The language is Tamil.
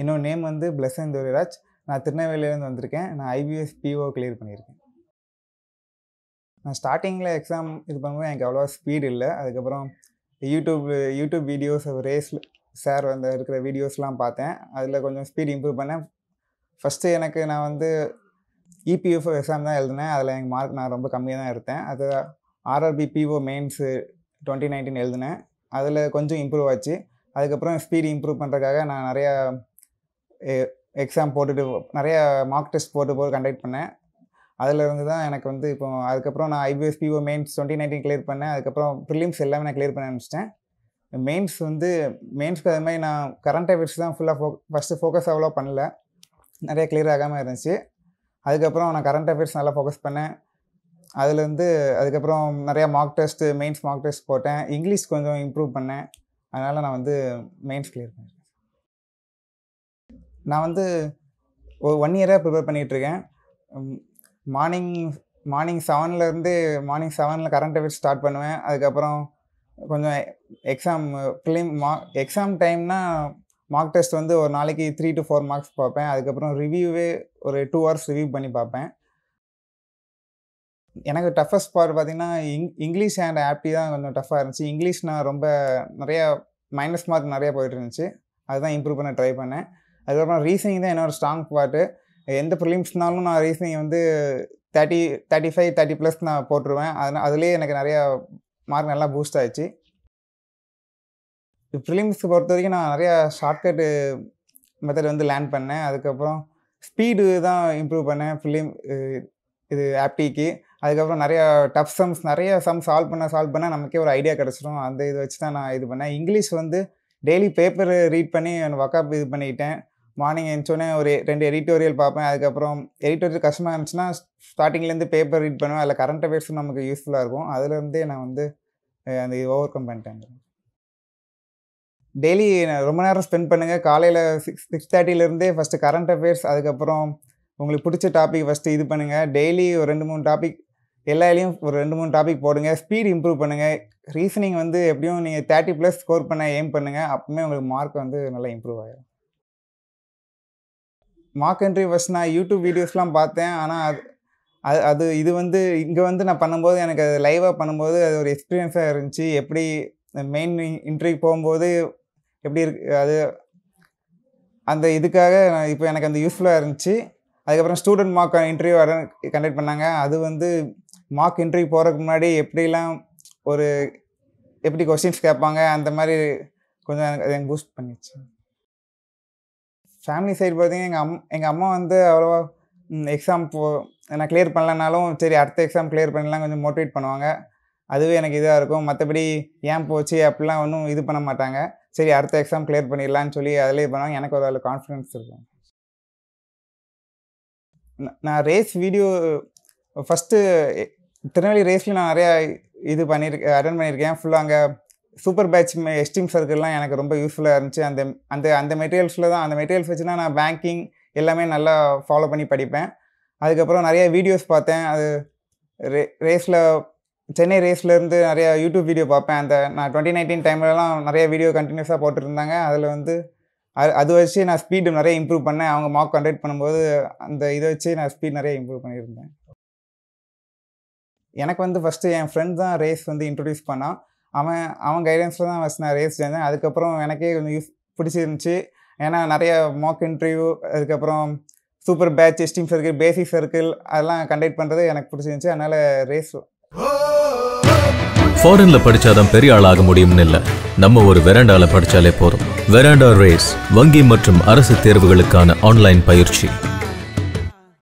என்னோட நேம் வந்து பிளஸன் துரைராஜ் நான் திருநெல்வேலியிலேருந்து வந்திருக்கேன் நான் ஐபிஎஸ் பிஓ கிளியர் பண்ணியிருக்கேன் நான் ஸ்டார்டிங்கில் எக்ஸாம் இது பண்ணும்போது எனக்கு அவ்வளோவா ஸ்பீடு இல்லை அதுக்கப்புறம் யூடியூப் யூடியூப் வீடியோஸ் ரேஸில் சார் வந்து இருக்கிற வீடியோஸ்லாம் பார்த்தேன் அதில் கொஞ்சம் ஸ்பீடு இம்ப்ரூவ் பண்ணேன் ஃபஸ்ட்டு எனக்கு நான் வந்து இபிஎஃப் e எக்ஸாம் தான் எழுதினேன் அதில் எனக்கு மார்க் நான் ரொம்ப கம்மியாக தான் எடுத்தேன் அது RRB PO mains twenty nineteen எழுதினேன் அதில் கொஞ்சம் இம்ப்ரூவ் ஆச்சு அதுக்கப்புறம் ஸ்பீடு இம்ப்ரூவ் பண்ணுறதுக்காக நான் நிறையா எக்ஸாம் போட்டுட்டு நிறைய மார்க் டெஸ்ட் போட்டு போட்டு கண்டக்ட் பண்ணேன் அதிலிருந்து தான் எனக்கு வந்து இப்போ அதுக்கப்புறம் நான் IBPS PO mains twenty nineteen clear பண்ணேன் அதுக்கப்புறம் ப்ரிலிம்ஸ் எல்லாமே நான் கிளியர் பண்ண ஆரம்பிச்சிட்டேன் மெயின்ஸ் வந்து மெயின்ஸ்க்கு அது மாதிரி நான் கரண்ட் அஃபேர்ஸ் தான் ஃபுல்லாக ஃபோ ஃபஸ்ட்டு ஃபோக்கஸ் அவ்வளோ பண்ணல நிறைய கிளியர் ஆகாமல் இருந்துச்சு அதுக்கப்புறம் நான் கரண்ட் அஃபேர்ஸ் நல்லா ஃபோக்கஸ் பண்ணேன் அதுலேருந்து அதுக்கப்புறம் நிறையா mock test mains mock test போட்டேன் இங்கிலீஷ் கொஞ்சம் இம்ப்ரூவ் பண்ணேன் அதனால் நான் வந்து மெயின்ஸ் கிளியர் பண்ணேன் நான் வந்து ஒரு ஒன் இயராக ப்ரிப்பேர் பண்ணிகிட்ருக்கேன் மார்னிங் மார்னிங் செவன்லேருந்து மார்னிங் செவனில் கரண்ட் அஃபேர்ஸ் ஸ்டார்ட் பண்ணுவேன் அதுக்கப்புறம் கொஞ்சம் எக்ஸாம் ஃபிலிம் மா எக்ஸாம் டைம்னால் மார்க் டெஸ்ட் வந்து ஒரு நாளைக்கு த்ரீ டு ஃபோர் மார்க்ஸ் பார்ப்பேன் அதுக்கப்புறம் ரிவ்யூவே ஒரு டூ ஹவர்ஸ் ரிவ்யூ பண்ணி பார்ப்பேன் எனக்கு டஃபஸ்ட் பார்ட் பார்த்திங்கன்னா இங் இங்கிலீஷ் அண்ட் ஆப்டி தான் கொஞ்சம் டஃப்பாக இருந்துச்சு இங்கிலீஷ் நான் ரொம்ப நிறையா மைனஸ் மார்க் நிறையா போயிட்டு இருந்துச்சு அதுதான் இம்ப்ரூவ் பண்ண ட்ரை பண்ணேன் அதுக்கப்புறம் ரீசனிங் தான் என்னோட ஸ்ட்ராங் பார்ட்டு எந்த ப்ரிலிம்ஸ்னாலும் நான் ரீசனிங் வந்து thirty thirty five thirty plus நான் போட்டுருவேன் அதனால் அதுலேயே எனக்கு நிறையா மார்க் நல்லா பூஸ்ட் ஆயிடுச்சு ப்ரிலிம்ஸ் பொறுத்த வரைக்கும் நான் நிறையா ஷார்ட்கட்டு மெத்தட் வந்து லேர்ன் பண்ணேன் அதுக்கப்புறம் ஸ்பீடு தான் இம்ப்ரூவ் பண்ணேன் ஃபிலிம் இது ஆப்டிக்கு அதுக்கப்புறம் நிறையா டஃப் சம்ஸ் நிறைய சம் சால்வ் பண்ண சால்வ் பண்ணால் நமக்கே ஒரு ஐடியா கிடச்சிடும் அந்த இது வச்சு தான் நான் இது பண்ணேன் இங்கிலீஷ் வந்து டெய்லி பேப்பர் ரீட் பண்ணி ஒர்க் அப் இது பண்ணிக்கிட்டேன் மார்னிங் எழுந்தோடனே ஒரு ரெண்டு எடிட்டோரியல் பார்ப்பேன் அதுக்கப்புறம் எடிட்டோரியல் கஷ்டமாக இருந்துச்சுன்னா ஸ்டார்டிங்லேருந்து பேப்பர் ரீட் பண்ணுவேன் அதில் கரண்ட் அஃபேர்ஸும் நமக்கு யூஸ்ஃபுல்லாக இருக்கும் அதுலேருந்தே நான் வந்து அந்த ஓவர் கம் பண்ணிட்டேன் டெய்லி ரொம்ப நேரம் ஸ்பெண்ட் பண்ணுங்கள் காலையில் சிக்ஸ் சிக்ஸ் தேர்ட்டிலேருந்தே ஃபஸ்ட்டு கரண்ட் அஃபேர்ஸ் அதுக்கப்புறம் உங்களுக்கு பிடிச்ச டாபிக் ஃபஸ்ட்டு இது பண்ணுங்கள் டெய்லி ஒரு ரெண்டு மூணு டாபிக் எல்லா இதுலேயும் ஒரு ரெண்டு மூணு டாபிக் போடுங்க ஸ்பீட் இம்ப்ரூவ் பண்ணுங்கள் ரீசனிங் வந்து எப்படியும் நீங்கள் தேர்ட்டி ப்ளஸ் ஸ்கோர் பண்ண எய்ம் பண்ணுங்கள் அப்பவுமே உங்களுக்கு மார்க் வந்து நல்லா இம்ப்ரூவ் ஆகிடும் மாக் அண்ட்ரி வஸ் நான் யூடியூப் வீடியோஸ்லாம் பார்த்தேன் ஆனால் அது அது அது இது வந்து இங்கே வந்து நான் பண்ணும்போது எனக்கு அது லைவாக பண்ணும்போது அது ஒரு எக்ஸ்பீரியன்ஸாக இருந்துச்சு எப்படி மெயின் இன்ட்ரிக்கு போகும்போது எப்படி இருக்கு அது அந்த இதுக்காக நான் இப்போ எனக்கு அந்த யூஸ்ஃபுல்லாக இருந்துச்சு அதுக்கப்புறம் ஸ்டூடெண்ட் மார்க் இன்டர்வியூ வர கண்டக்ட் பண்ணாங்க அது வந்து மார்க் இன்டர்வியூ போகிறதுக்கு முன்னாடி எப்படிலாம் ஒரு எப்படி கொஸ்டின்ஸ் கேட்பாங்க அந்த மாதிரி கொஞ்சம் எனக்கு எனக்கு பூஸ்ட் பண்ணிச்சு ஃபேமிலி சைடு பார்த்தீங்கன்னா எங்கள் அம் எங்கள் அம்மா வந்து அவ்வளோவா எக்ஸாம் போ நான் கிளியர் பண்ணலனாலும் சரி அடுத்த எக்ஸாம் கிளியர் பண்ணலாம் கொஞ்சம் மோட்டிவேட் பண்ணுவாங்க அதுவே எனக்கு இதாக இருக்கும் மற்றபடி ஏன் போச்சு அப்படிலாம் ஒன்றும் இது பண்ண மாட்டாங்க சரி அடுத்த எக்ஸாம் கிளியர் பண்ணிடலான்னு சொல்லி அதிலே பண்ணுவாங்க எனக்கு ஒரு அதில் கான்ஃபிடென்ஸ் இருக்கும் நான் ரேஸ் வீடியோ ஃபஸ்ட்டு திருநெல்வேலி ரேஸில் நான் நிறையா இது பண்ணியிருக்கேன் அட்டன் பண்ணியிருக்கேன் ஃபுல்லாக அங்கே சூப்பர் பேட்ச் எஸ்டீம் சர்க்கிள்லாம் எனக்கு ரொம்ப யூஸ்ஃபுல்லாக இருந்துச்சு அந்த அந்த அந்த மெட்டீரியல்ஸில் தான் அந்த மெட்டீரியல்ஸ் வச்சு தான் நான் பேங்கிங் எல்லாமே நல்லா ஃபாலோ பண்ணி படிப்பேன் அதுக்கப்புறம் நிறைய வீடியோஸ் பார்த்தேன் அது ரே ரேஸில் சென்னை ரேஸ்லேருந்து நிறையா யூடியூப் வீடியோ பார்ப்பேன் அந்த நான் டுவெண்ட்டி நைன்டீன் டைம்லலாம் நிறைய வீடியோ கண்டினியூஸாக போட்டுருந்தாங்க அதில் வந்து அது அது வச்சு நான் ஸ்பீடு நிறைய இம்ப்ரூவ் பண்ணேன் அவங்க மார்க் கண்டக்ட் பண்ணும்போது அந்த இதை வச்சு நான் ஸ்பீட் நிறைய இம்ப்ரூவ் பண்ணியிருந்தேன் எனக்கு வந்து ஃபஸ்ட்டு என் ஃப்ரெண்ட் தான் ரேஸ் வந்து இன்ட்ரடியூஸ் பண்ணான் அவன் அவன் கைடன்ஸில் தான் ஃபஸ்ட் நான் ரேஸ் சேர்ந்தேன் அதுக்கப்புறம் எனக்கே கொஞ்சம் யூஸ் பிடிச்சிருந்துச்சி ஏன்னா நிறைய மாக் இன்டர்வியூ அதுக்கப்புறம் சூப்பர் பேட்ச் எஸ்டிங் சர்க்கிள் பேசிக் சர்க்கிள் அதெல்லாம் கண்டக்ட் பண்ணுறது எனக்கு பிடிச்சிருந்துச்சி அதனால் ரேஸ் ஃபாரின்ல படிச்சாதான் பெரிய ஆளாக முடியும்னு இல்லை நம்ம ஒரு வெராண்டால படிச்சாலே போதும் வெராண்டா ரேஸ் வங்கி மற்றும் அரசு தேர்வுகளுக்கான ஆன்லைன் பயிற்சி